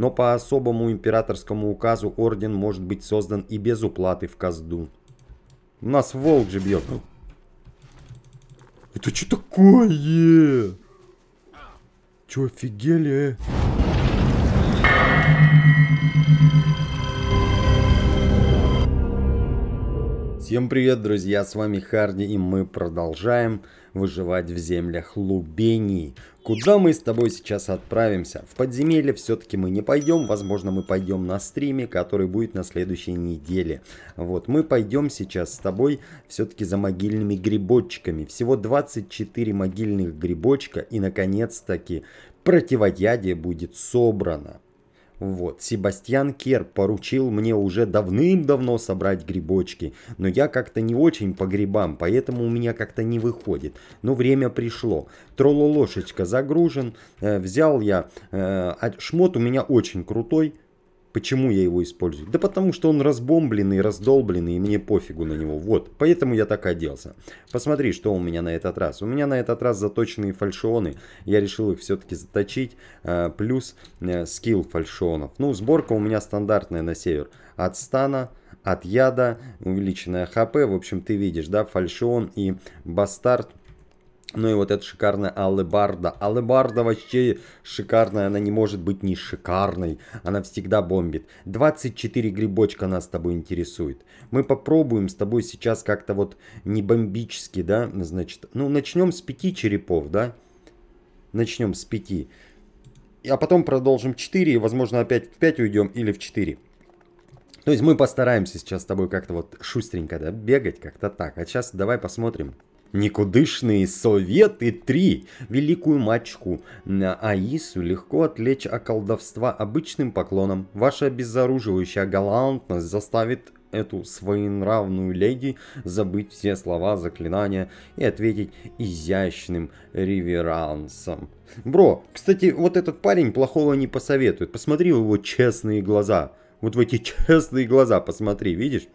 но по особому императорскому указу орден может быть создан и без уплаты в казду. Нас волк же бьет. Это что такое? Че, офигели? Э? Всем привет, друзья, с вами Харди, и мы продолжаем выживать в землях Лубении. Куда мы с тобой сейчас отправимся? В подземелье все-таки мы не пойдем, возможно мы пойдем на стриме, который будет на следующей неделе. Вот, мы пойдем сейчас с тобой все-таки за могильными грибочками. Всего 24 могильных грибочка и наконец-таки противоядие будет собрано. Вот, Себастьян Кер поручил мне уже давным-давно собрать грибочки, но я как-то не очень по грибам, поэтому у меня как-то не выходит. Но время пришло. Тролло-лошечка загружен, э, взял я, э, а шмот у меня очень крутой, Почему я его использую? Да потому что он разбомбленный, раздолбленный, и мне пофигу на него. Вот, поэтому я так оделся. Посмотри, что у меня на этот раз. У меня на этот раз заточенные фальшоны. Я решил их все-таки заточить. А, плюс э, скилл фальшонов. Ну, сборка у меня стандартная на север. От стана, от яда, увеличенная хп. В общем, ты видишь, да, фальшон и бастард ну и вот эта шикарная Алебарда. Алебарда вообще шикарная, она не может быть не шикарной. Она всегда бомбит. 24 грибочка нас с тобой интересует. Мы попробуем с тобой сейчас как-то вот не бомбически, да, значит. Ну, начнем с 5 черепов, да. Начнем с 5. А потом продолжим 4, и, возможно, опять в 5 уйдем или в 4. То есть мы постараемся сейчас с тобой как-то вот шустренько да, бегать, как-то так. А сейчас давай посмотрим, Никудышные советы три. Великую мачку на Аису легко отвлечь от колдовства обычным поклоном. Ваша обезоруживающая галантность заставит эту своенравную леди забыть все слова заклинания и ответить изящным реверансом. Бро, кстати, вот этот парень плохого не посоветует. Посмотри в его честные глаза. Вот в эти честные глаза посмотри, видишь?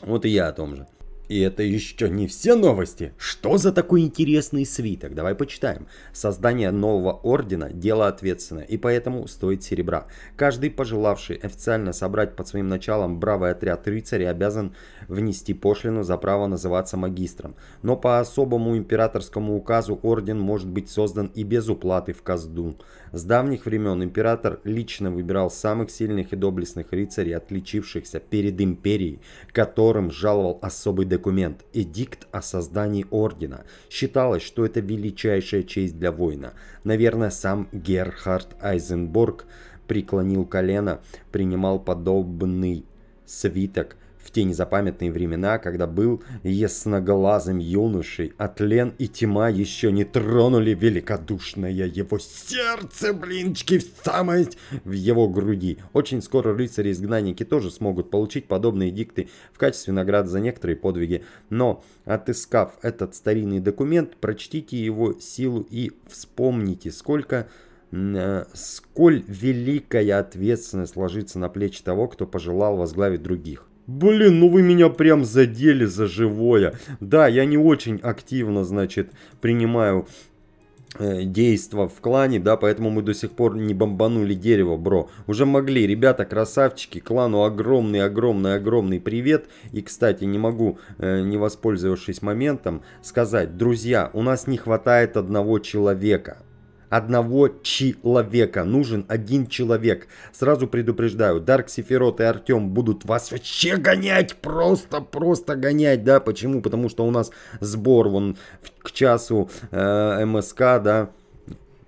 Вот и я о том же. И это еще не все новости. Что за такой интересный свиток? Давай почитаем. Создание нового ордена – дело ответственное, и поэтому стоит серебра. Каждый пожелавший официально собрать под своим началом бравый отряд рыцарей обязан внести пошлину за право называться магистром. Но по особому императорскому указу орден может быть создан и без уплаты в казду. С давних времен император лично выбирал самых сильных и доблестных рыцарей, отличившихся перед империей, которым жаловал особый документ документ «Эдикт о создании ордена». Считалось, что это величайшая честь для воина. Наверное, сам Герхард Айзенборг преклонил колено, принимал подобный свиток в те незапамятные времена, когда был ясноглазым юношей, а тлен и тьма еще не тронули великодушное его сердце, блинчики, в самость в его груди. Очень скоро рыцари-изгнанники тоже смогут получить подобные дикты в качестве наград за некоторые подвиги. Но, отыскав этот старинный документ, прочтите его силу и вспомните, сколько э, сколь великая ответственность ложится на плечи того, кто пожелал возглавить других. Блин, ну вы меня прям задели за живое. Да, я не очень активно, значит, принимаю э, действия в клане, да, поэтому мы до сих пор не бомбанули дерево, бро. Уже могли, ребята, красавчики, клану огромный-огромный-огромный привет. И, кстати, не могу, э, не воспользовавшись моментом, сказать, друзья, у нас не хватает одного человека одного человека. Нужен один человек. Сразу предупреждаю, Дарк Сефирот и Артем будут вас вообще гонять. Просто-просто гонять, да. Почему? Потому что у нас сбор вон к часу э, МСК, да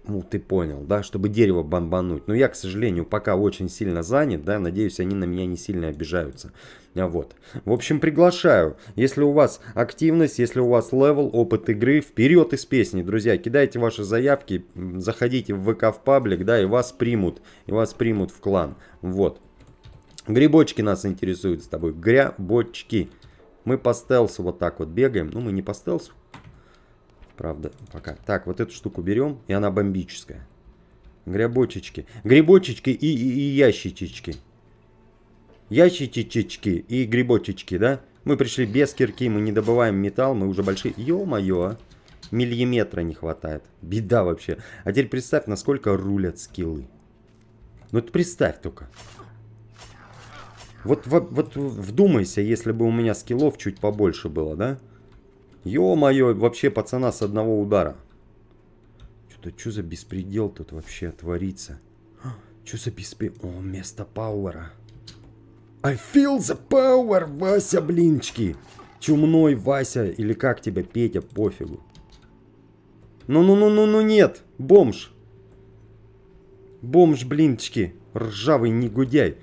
ну, ты понял, да, чтобы дерево бомбануть. Но я, к сожалению, пока очень сильно занят, да, надеюсь, они на меня не сильно обижаются. А вот. В общем, приглашаю. Если у вас активность, если у вас левел, опыт игры, вперед из песни, друзья. Кидайте ваши заявки, заходите в ВК в паблик, да, и вас примут, и вас примут в клан. Вот. Грибочки нас интересуют с тобой. Грябочки. Мы по стелсу вот так вот бегаем. Ну, мы не по стелсу, Правда, пока. Так, вот эту штуку берем, и она бомбическая. Грибочечки. Грибочечки и, и, и ящичечки. Ящичечки и грибочечки, да? Мы пришли без кирки, мы не добываем металл, мы уже большие. Ё-моё, а. Миллиметра не хватает. Беда вообще. А теперь представь, насколько рулят скиллы. Ну ты представь только. Вот, вот, вот вдумайся, если бы у меня скиллов чуть побольше было, да? Да. Ё-моё, вообще пацана с одного удара. Что-то, что за беспредел тут вообще творится? Что за беспредел? О, место пауэра. I feel the power, Вася, блинчики. Чумной Вася, или как тебя, Петя, пофигу. Ну-ну-ну-ну-ну, нет, бомж. Бомж, блинчики, ржавый негодяй.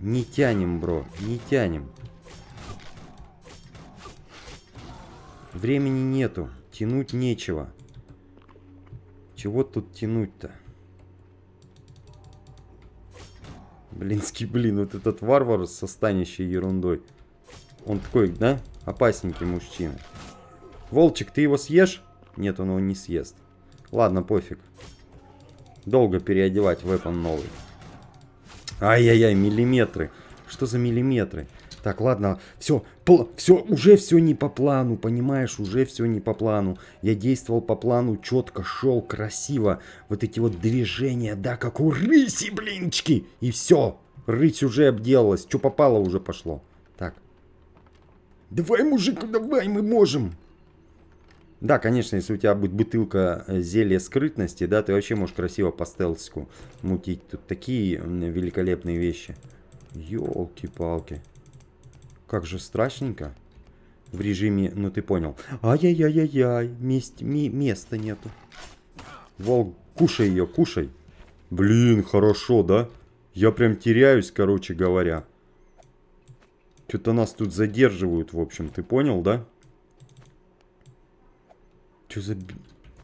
Не тянем, бро, не тянем. Времени нету, тянуть нечего. Чего тут тянуть-то? Блинский блин, вот этот варвар со станящей ерундой. Он такой, да? Опасненький мужчина. Волчик, ты его съешь? Нет, он его не съест. Ладно, пофиг. Долго переодевать вепон новый. Ай-яй-яй, миллиметры. Что за миллиметры? Миллиметры. Так, ладно, все, пл- все, уже все не по плану, понимаешь, уже все не по плану. Я действовал по плану, четко шел, красиво. Вот эти вот движения, да, как у рыси, блинчики. И все, рысь уже обделалась, что попало уже пошло. Так. Давай, мужик, давай, мы можем. Да, конечно, если у тебя будет бутылка э, зелья скрытности, да, ты вообще можешь красиво по стелсику мутить. Тут такие великолепные вещи. Ёлки-палки. Как же страшненько. В режиме, ну ты понял. Ай-яй-яй-яй-яй, мест, ми, места нету. Волк, кушай ее, кушай. Блин, хорошо, да? Я прям теряюсь, короче говоря. Что-то нас тут задерживают, в общем, ты понял, да? Что за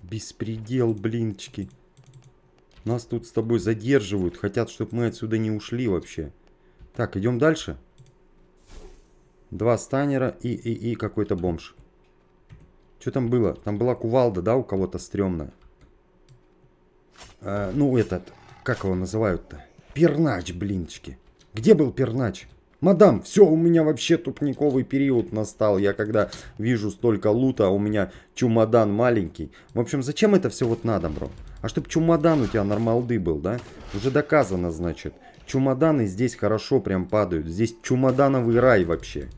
беспредел, блинчики? Нас тут с тобой задерживают, хотят, чтобы мы отсюда не ушли вообще. Так, идем дальше. Дальше. Два станера и, и, и какой-то бомж. Что там было? Там была кувалда, да, у кого-то стрёмная? Э, ну, этот, как его называют-то? Пернач, блинчики. Где был пернач? Мадам, все, у меня вообще тупниковый период настал. Я когда вижу столько лута, у меня чумадан маленький. В общем, зачем это все вот надо, бро? А чтобы чумадан у тебя нормалды был, да? Уже доказано, значит. Чумаданы здесь хорошо прям падают. Здесь чумадановый рай вообще.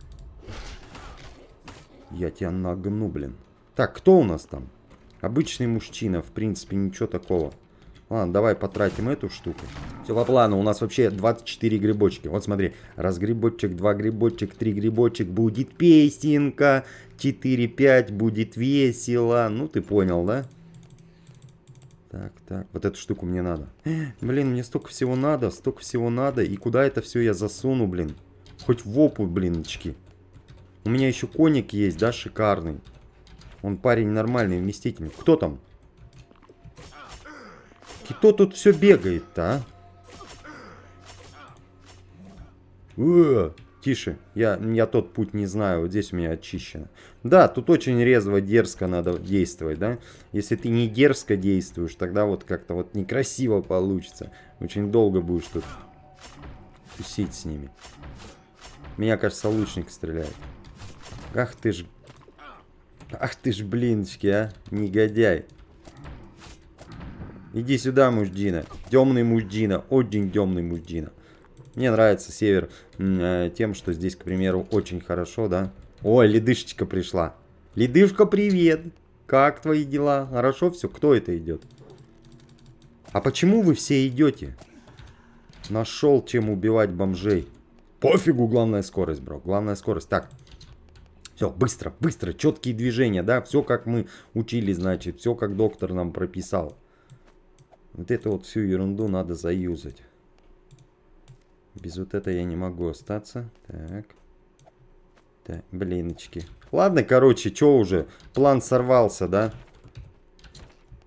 Я тебя нагну, блин. Так, кто у нас там? Обычный мужчина, в принципе, ничего такого. Ладно, давай потратим эту штуку. Все по плану, у нас вообще 24 грибочки. Вот смотри, раз грибочек, два грибочек, три грибочек, будет песенка, 4-5, будет весело. Ну, ты понял, да? Так, так, вот эту штуку мне надо. Блин, мне столько всего надо, столько всего надо. И куда это все я засуну, блин? Хоть в опу, блиночки. У меня еще коник есть, да, шикарный. Он парень нормальный, вместительный. Кто там? кто тут все бегает-то, а? Э, тише, я, я тот путь не знаю, вот здесь у меня очищено. Да, тут очень резво, дерзко надо действовать, да? Если ты не дерзко действуешь, тогда вот как-то вот некрасиво получится. Очень долго будешь тут тусить с ними. Меня, кажется, лучник стреляет. Ах ты ж... Ах ты ж, блиночки, а. Негодяй. Иди сюда, мужчина. Темный мужчина. Очень темный мужчина. Мне нравится север э, тем, что здесь, к примеру, очень хорошо, да? О, ледышечка пришла. Ледышка, привет. Как твои дела? Хорошо все? Кто это идет? А почему вы все идете? Нашел, чем убивать бомжей. Пофигу, главная скорость, бро. Главная скорость. Так, все, быстро, быстро, четкие движения, да, все как мы учили, значит, все как доктор нам прописал. Вот эту вот всю ерунду надо заюзать. Без вот этого я не могу остаться. Так. Так, блиночки. Ладно, короче, что уже? План сорвался, да?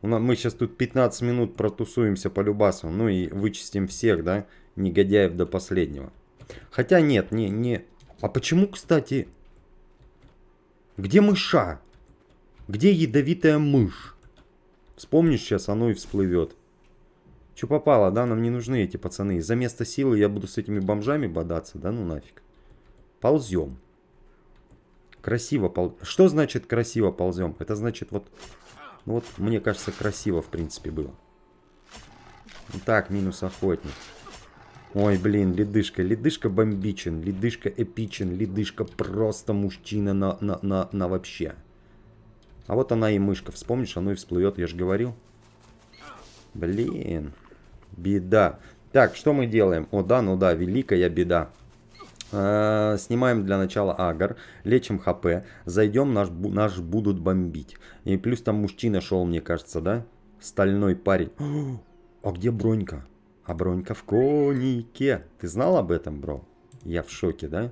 Мы сейчас тут 15 минут протусуемся по любасу. Ну и вычистим всех, да? Негодяев до последнего. Хотя нет, не, не. А почему, кстати... Где мыша? Где ядовитая мышь? Вспомнишь, сейчас оно и всплывет. Че попало, да? Нам не нужны эти пацаны. За место силы я буду с этими бомжами бодаться, да? Ну нафиг. Ползем. Красиво ползем. Что значит красиво ползем? Это значит вот... Ну вот, мне кажется, красиво, в принципе, было. Ну так, минус охотник. Ой, блин, ледышка, ледышка бомбичен, ледышка эпичен, ледышка просто мужчина на, на, на, на вообще. А вот она и мышка, вспомнишь, оно и всплывет, я же говорил. Блин, беда. Так, что мы делаем? О да, ну да, великая беда. А, снимаем для начала агар, лечим хп, зайдем, наш, наш будут бомбить. И плюс там мужчина шел, мне кажется, да? Стальной парень. А где бронька? А бронька в конике. Ты знал об этом, бро? Я в шоке, да?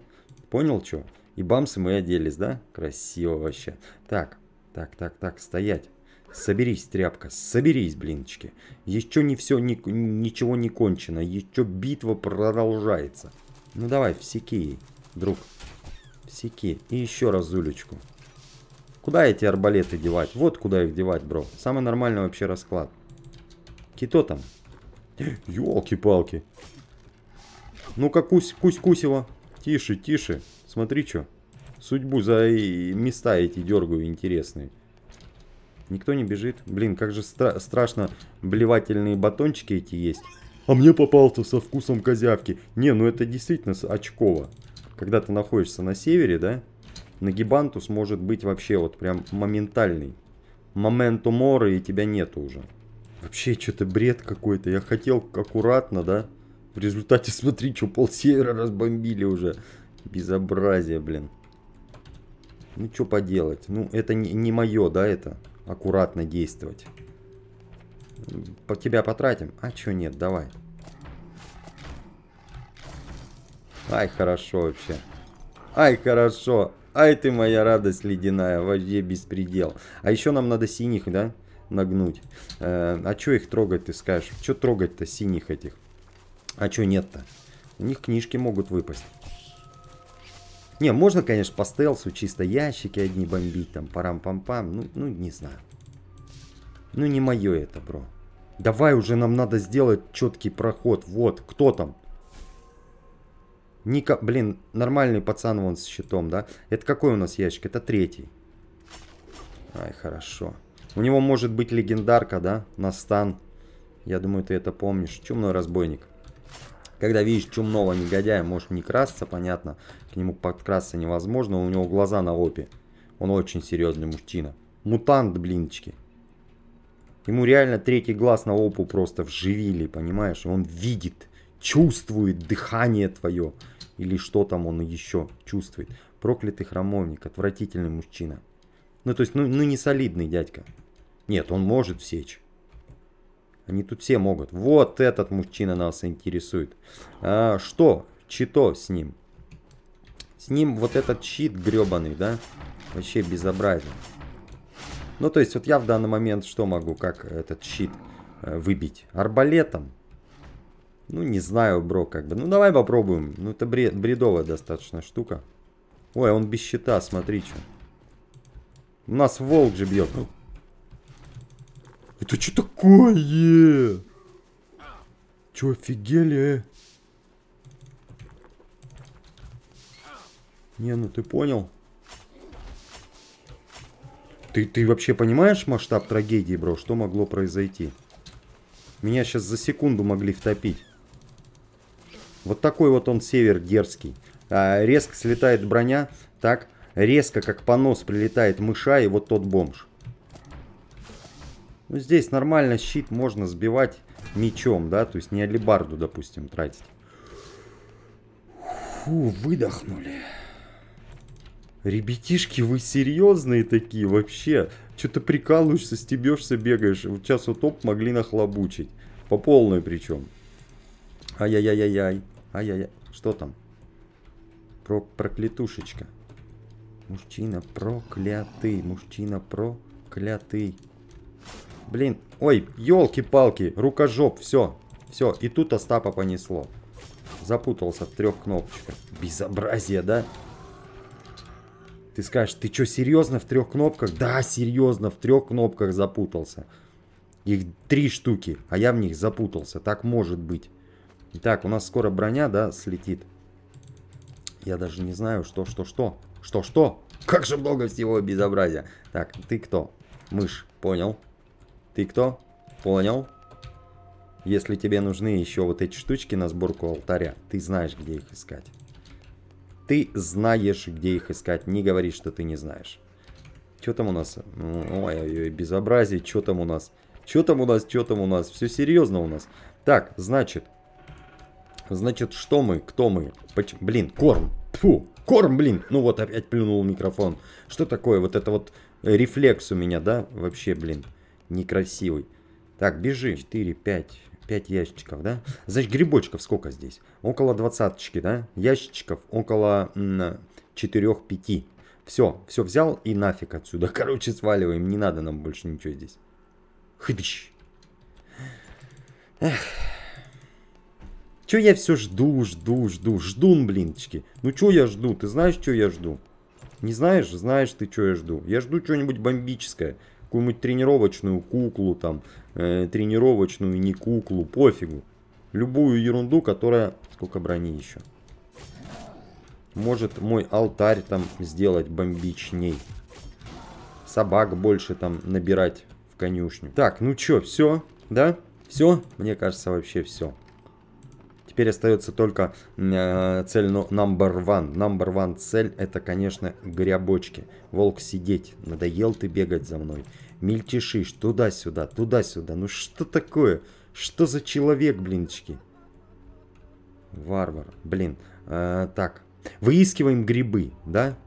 Понял, что? И бамсы мы оделись, да? Красиво вообще. Так, так, так, так, стоять. Соберись, тряпка, соберись, блинчики. Еще не все, ни, ничего не кончено. Еще битва продолжается. Ну давай, всеки, друг. Всеки. И еще раз зулечку. Куда эти арбалеты девать? Вот куда их девать, бро. Самый нормальный вообще расклад. Кито там. Ёлки-палки. Ну-ка, кусь, кусь, кусила. Тише, тише. Смотри, что. Судьбу за места эти дергаю интересные. Никто не бежит. Блин, как же стра страшно блевательные батончики эти есть. А мне попался со вкусом козявки. Не, ну это действительно очково. Когда ты находишься на севере, да, нагибантус может быть вообще вот прям моментальный. Моменту моры и тебя нету уже. Вообще, что-то бред какой-то. Я хотел аккуратно, да? В результате, смотри, что пол севера разбомбили уже. Безобразие, блин. Ну, что поделать. Ну, это не, не мое, да, это? Аккуратно действовать. По тебя потратим? А что нет, давай. Ай, хорошо вообще. Ай, хорошо. Ай, ты моя радость ледяная. Вообще беспредел. А еще нам надо синих, да? нагнуть. Э, а что их трогать, ты скажешь? Что трогать-то синих этих? А что нет-то? У них книжки могут выпасть. Не, можно, конечно, по стелсу чисто ящики одни бомбить, там, парам-пам-пам. Ну, ну, не знаю. Ну, не мое это, бро. Давай уже нам надо сделать четкий проход. Вот, кто там? Ника, блин, нормальный пацан вон с щитом, да? Это какой у нас ящик? Это третий. Ай, хорошо. У него может быть легендарка, да, на стан. Я думаю, ты это помнишь. Чумной разбойник. Когда видишь чумного негодяя, можешь не красться, понятно. К нему подкрасться невозможно, у него глаза на опе. Он очень серьезный мужчина. Мутант, блинчики. Ему реально третий глаз на опу просто вживили, понимаешь? он видит, чувствует дыхание твое. Или что там он еще чувствует. Проклятый храмовник, отвратительный мужчина. Ну, то есть, ну, ну не солидный дядька. Нет, он может всечь. Они тут все могут. Вот этот мужчина нас интересует. А, что? Чито с ним. С ним вот этот щит гребаный, да? Вообще безобразен. Ну, то есть, вот я в данный момент что могу, как этот щит э, выбить? Арбалетом? Ну, не знаю, бро, как бы. Ну, давай попробуем. Ну, это бред, бредовая достаточно штука. Ой, он без щита, смотри, что. У нас волк же бьет. Это что такое? Че, офигели? Э? Не, ну ты понял. Ты, ты вообще понимаешь масштаб трагедии, бро? Что могло произойти? Меня сейчас за секунду могли втопить. Вот такой вот он север дерзкий. А, резко слетает броня, так? Резко, как понос, прилетает мыша и вот тот бомж. Ну, здесь нормально щит можно сбивать мечом, да, то есть не алибарду, допустим, тратить. Фу, выдохнули. Ребятишки, вы серьезные такие вообще? Что-то прикалываешься, стебешься, бегаешь. Вот сейчас вот топ могли нахлобучить. По полной причем. Ай-яй-яй-яй-яй. Ай-яй-яй. Что там? Про проклятушечка. Мужчина проклятый. Мужчина проклятый. Блин, ой, елки-палки, рукожоп, все. Все, и тут Остапа понесло. Запутался в трех кнопочках. Безобразие, да? Ты скажешь, ты что, серьезно в трех кнопках? Да, серьезно, в трех кнопках запутался. Их три штуки, а я в них запутался. Так может быть. Итак, у нас скоро броня, да, слетит. Я даже не знаю, что-что-что. Что-что? Как же много всего безобразия. Так, ты кто? Мышь, понял. Ты кто? Понял? Если тебе нужны еще вот эти штучки на сборку алтаря, ты знаешь, где их искать. Ты знаешь, где их искать. Не говори, что ты не знаешь. Что там у нас? Ну, ой, ой, безобразие. Что там у нас? Что там у нас? Что там у нас? Все серьезно у нас. Так, значит. Значит, что мы? Кто мы? Поч блин, корм. Фу, корм, блин. Ну вот опять плюнул микрофон. Что такое? Вот это вот рефлекс у меня, да? Вообще, блин некрасивый. Так, бежи. 4, 5, 5 ящичков, да? Значит, грибочков сколько здесь? Около двадцаточки, да? Ящичков около 4-5. Все, все взял и нафиг отсюда. Короче, сваливаем. Не надо нам больше ничего здесь. Хыдыщ. Эх. Че я все жду, жду, жду. Ждун, блинчики. Ну что ну, я жду? Ты знаешь, что я жду? Не знаешь? Знаешь ты, что я жду. Я жду что-нибудь бомбическое какую-нибудь тренировочную куклу, там, э, тренировочную не куклу, пофигу. Любую ерунду, которая... Сколько брони еще? Может мой алтарь там сделать бомбичней. Собак больше там набирать в конюшню. Так, ну чё, все, да? Все? Мне кажется, вообще все. Теперь остается только э, цель ну, number one. Number one цель это, конечно, грябочки. Волк сидеть, надоел ты бегать за мной. Мельтешишь туда-сюда, туда-сюда. Ну что такое? Что за человек, блинчики? Варвар, блин. Э, так, выискиваем грибы, да?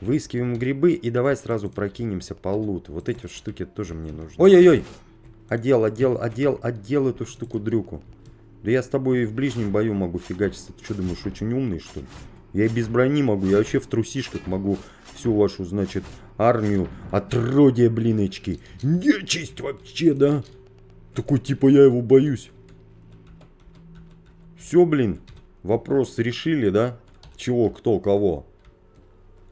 Выискиваем грибы и давай сразу прокинемся по луту. Вот эти штуки тоже мне нужны. Ой-ой-ой! Одел, одел, одел, одел эту штуку-дрюку. Да я с тобой и в ближнем бою могу фигачиться. Ты что думаешь, очень умный, что ли? Я и без брони могу, я вообще в трусишках могу всю вашу, значит, армию отродья, блиночки. Нечисть вообще, да? Такой, типа, я его боюсь. Все, блин, вопрос решили, да? Чего, кто, кого?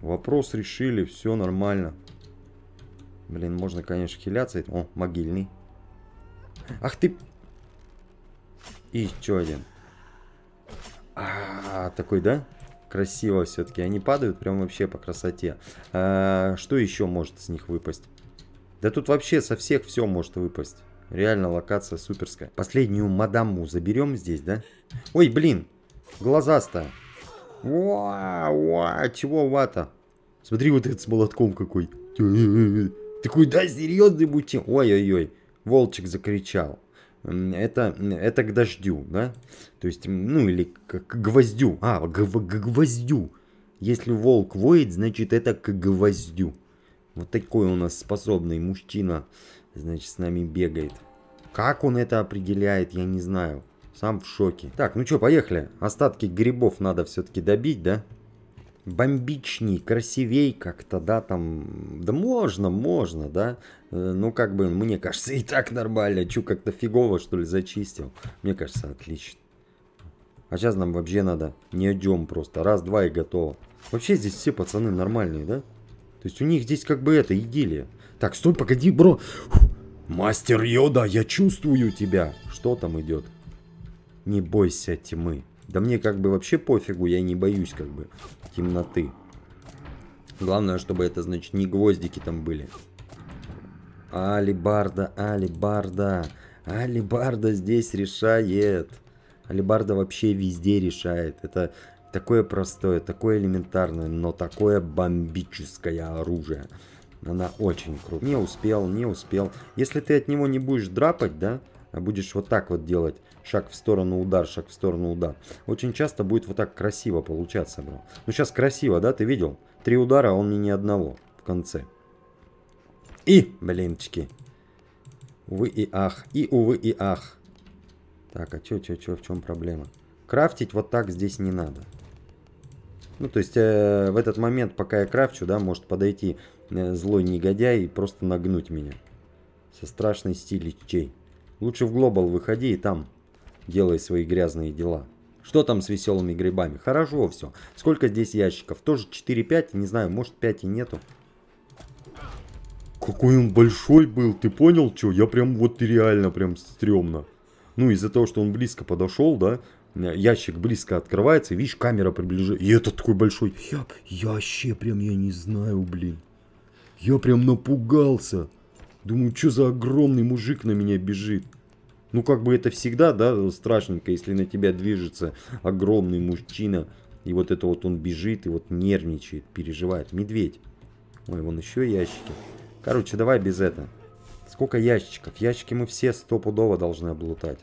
Вопрос решили, все нормально. Блин, можно, конечно, хиляться. О, могильный. Ах ты... И еще один. А, -а, -а такой, да? Красиво все-таки. Они падают прям вообще по красоте. А, а, что еще может с них выпасть? Да тут вообще со всех все может выпасть. Реально локация суперская. Последнюю мадаму заберем здесь, да? Ой, блин. Глазастая. Уа, чего вата? Смотри, вот этот с молотком какой. Такой, да, серьезный бутин? Ой-ой-ой. Волчик закричал это, это к дождю, да? То есть, ну или к, к гвоздю. А, к, к гвоздю. Если волк воет, значит это к гвоздю. Вот такой у нас способный мужчина, значит, с нами бегает. Как он это определяет, я не знаю. Сам в шоке. Так, ну что, поехали. Остатки грибов надо все-таки добить, да? бомбичней, красивей как-то, да, там, да можно, можно, да, э, ну, как бы, мне кажется, и так нормально, чё, как-то фигово, что ли, зачистил, мне кажется, отлично. А сейчас нам вообще надо не идем просто, раз, два и готово. Вообще здесь все пацаны нормальные, да? То есть у них здесь как бы это, идиллия. Так, стой, погоди, бро. Фу. Мастер Йода, я чувствую тебя. Что там идет? Не бойся тьмы. Да мне как бы вообще пофигу, я не боюсь как бы темноты. Главное, чтобы это, значит, не гвоздики там были. Алибарда, алибарда. Алибарда здесь решает. Алибарда вообще везде решает. Это такое простое, такое элементарное, но такое бомбическое оружие. Она очень крутая. Не успел, не успел. Если ты от него не будешь драпать, да, а будешь вот так вот делать, шаг в сторону, удар, шаг в сторону, удар, очень часто будет вот так красиво получаться, бро. Ну сейчас красиво, да, ты видел? Три удара, а он мне ни одного в конце. И, блинчики. Увы и ах, и увы и ах. Так, а чё, чё, чё, в чем проблема? Крафтить вот так здесь не надо. Ну, то есть, э, в этот момент, пока я крафчу, да, может подойти э, злой негодяй и просто нагнуть меня. Со страшной стиличей. чей. Лучше в Глобал выходи и там делай свои грязные дела. Что там с веселыми грибами? Хорошо все. Сколько здесь ящиков? Тоже 4-5? Не знаю, может 5 и нету. Какой он большой был, ты понял, что? Я прям вот реально прям стрёмно. Ну, из-за того, что он близко подошел, да, э, ящик близко открывается, видишь, камера приближается. И это такой большой. Я, я вообще прям, я не знаю, блин. Я прям напугался. Думаю, что за огромный мужик на меня бежит? Ну, как бы это всегда, да, страшненько, если на тебя движется огромный мужчина. И вот это вот он бежит и вот нервничает, переживает. Медведь. Ой, вон еще ящики. Короче, давай без этого. Сколько ящиков? Ящики мы все стопудово должны облутать.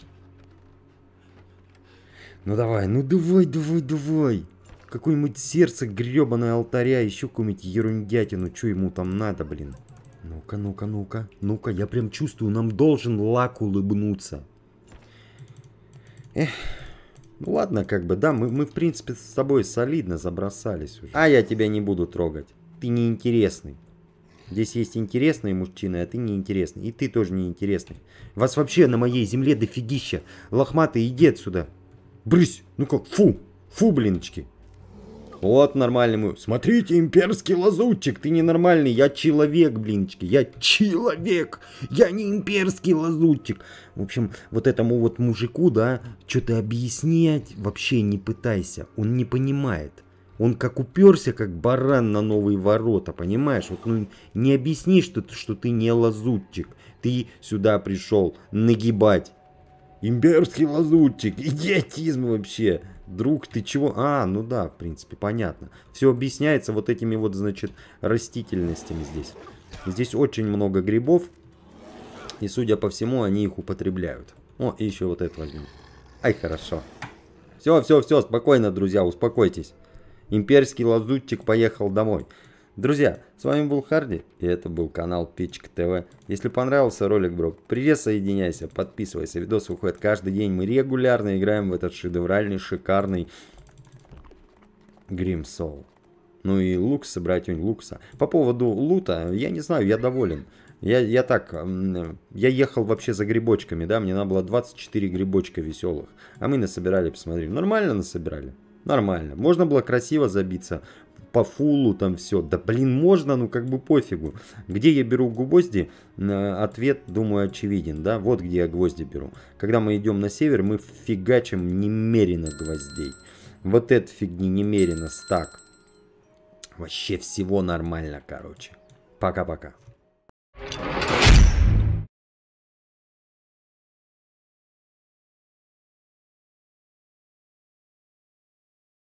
Ну давай, ну давай, давай, давай. Какое-нибудь сердце гребаное алтаря, еще какую-нибудь ерундятину. Что ему там надо, блин? Ну-ка, ну-ка, ну-ка. Ну-ка, я прям чувствую, нам должен лак улыбнуться. Эх. Ну ладно, как бы, да, мы, мы в принципе с тобой солидно забросались уже. А я тебя не буду трогать. Ты неинтересный. Здесь есть интересные мужчины, а ты неинтересный. И ты тоже неинтересный. Вас вообще на моей земле дофигища. Лохматый, иди отсюда. Брысь! Ну как, фу! Фу, блиночки! Вот нормальный мы. Смотрите, имперский лазутчик, ты ненормальный. Я человек, блинчики, я человек. Я не имперский лазутчик. В общем, вот этому вот мужику, да, что-то объяснять вообще не пытайся. Он не понимает. Он как уперся, как баран на новые ворота, понимаешь? Вот, ну, не объясни, что, ты, что ты не лазутчик. Ты сюда пришел нагибать. Имперский лазутчик, идиотизм вообще друг, ты чего? А, ну да, в принципе, понятно. Все объясняется вот этими вот, значит, растительностями здесь. Здесь очень много грибов. И, судя по всему, они их употребляют. О, и еще вот это возьмем. Ай, хорошо. Все, все, все, спокойно, друзья, успокойтесь. Имперский лазутчик поехал домой. Друзья, с вами был Харди, и это был канал Печка ТВ. Если понравился ролик, бро, присоединяйся, подписывайся. Видосы выходят каждый день. Мы регулярно играем в этот шедевральный, шикарный Грим Soul. Ну и лук собрать у лукса. По поводу лута, я не знаю, я доволен. Я, я так, я ехал вообще за грибочками, да, мне надо было 24 грибочка веселых. А мы насобирали, посмотри, нормально насобирали? Нормально. Можно было красиво забиться по фулу там все. Да блин, можно, ну как бы пофигу. Где я беру гвозди? Ответ, думаю, очевиден, да? Вот где я гвозди беру. Когда мы идем на север, мы фигачим немерено гвоздей. Вот эта фигни немерено стак. Вообще всего нормально, короче. Пока-пока. Thank you.